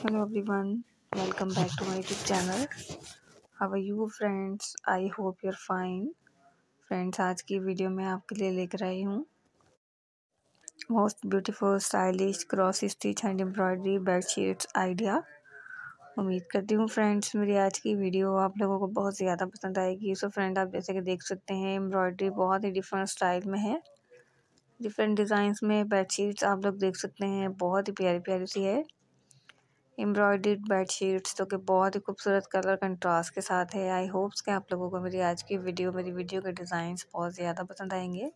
hello everyone welcome back to my YouTube channel are friends I hope hope you're fine friends आज की video में आपके लिए लेकर आई हूँ most beautiful stylish cross stitch and embroidery bedsheets idea उम्मीद करती हूँ फ्रेंड्स मेरी आज की वीडियो आप लोगों को बहुत ज़्यादा पसंद आएगी सो फ्रेंड आप जैसे कि देख सकते हैं एम्ब्रॉयडरी बहुत ही डिफरेंट स्टाइल में है डिफरेंट डिज़ाइंस में बेडशीट्स आप लोग देख सकते हैं बहुत ही प्यारी प्यारी सी है एम्ब्रॉयडर्ड बेडशीट्स जो कि बहुत ही खूबसूरत कलर कंट्रास्ट के साथ है आई होप्स कि आप लोगों को मेरी आज की वीडियो मेरी वीडियो के डिज़ाइंस बहुत ज़्यादा पसंद आएंगे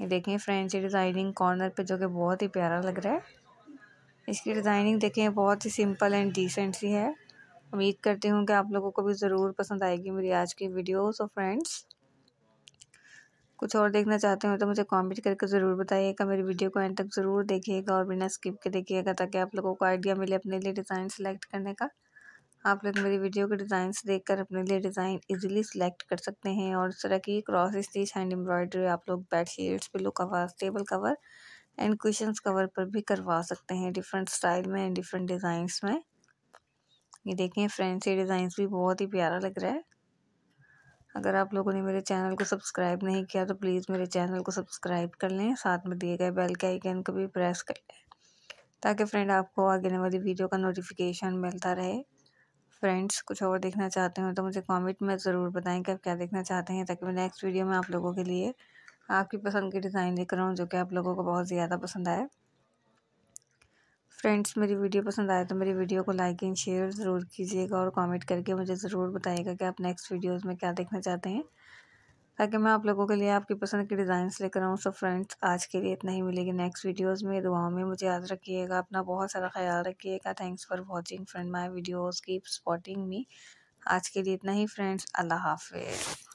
ये देखें फ्रेंड्स ये डिज़ाइनिंग कॉर्नर पे जो कि बहुत ही प्यारा लग रहा है इसकी डिज़ाइनिंग देखें बहुत ही सिंपल एंड डिसेंट सी है उम्मीद करती हूँ कि आप लोगों को भी ज़रूर पसंद आएगी मेरी आज की वीडियो सो फ्रेंड्स कुछ और देखना चाहते हो तो मुझे कमेंट करके ज़रूर बताइएगा मेरी वीडियो को एंड तक ज़रूर देखिएगा और बिना स्किप के देखिएगा ताकि आप लोगों को आइडिया मिले अपने लिए डिज़ाइन सेलेक्ट करने का आप लोग मेरी वीडियो के डिज़ाइंस देख अपने लिए डिज़ाइन ईजिली सेलेक्ट कर सकते हैं और इस तरह की क्रॉस स्टिच हैंड एम्ब्रॉयडरी आप लोग bed sheets pillow cover table cover and cushion cover पर भी करवा सकते हैं डिफरेंट स्टाइल में एंड डिफरेंट डिज़ाइंस में ये देखें फ्रेंड्स ये डिज़ाइंस भी बहुत ही प्यारा लग रहा है अगर आप लोगों ने मेरे चैनल को सब्सक्राइब नहीं किया तो प्लीज़ मेरे चैनल को सब्सक्राइब कर लें साथ में दिए गए बेल के आइकन को भी प्रेस कर लें ताकि फ्रेंड आपको आगे आने वाली वीडियो का नोटिफिकेशन मिलता रहे फ्रेंड्स कुछ और देखना चाहते हो तो मुझे कमेंट में ज़रूर बताएं कि आप क्या देखना चाहते हैं ताकि मैं नेक्स्ट वीडियो में आप लोगों के लिए आपकी पसंद के डिज़ाइन लेकर आऊँ जो कि आप लोगों को बहुत ज़्यादा पसंद आए फ्रेंड्स मेरी वीडियो पसंद आए तो मेरी वीडियो को लाइक एंड शेयर ज़रूर कीजिएगा और कमेंट करके मुझे ज़रूर बताइएगा कि आप नेक्स्ट वीडियोस में क्या देखना चाहते हैं ताकि मैं आप लोगों के लिए आपकी पसंद के डिज़ाइंस लेकर आऊँ सो फ्रेंड्स आज के लिए इतना ही मिलेगी नेक्स्ट वीडियोज़ में दुआओं में मुझे याद रखिएगा अपना बहुत सारा ख्याल रखिएगा thanks for watching friend my videos keep supporting me आज के लिए इतना ही फ्रेंड्स अल्लाह हाफिज़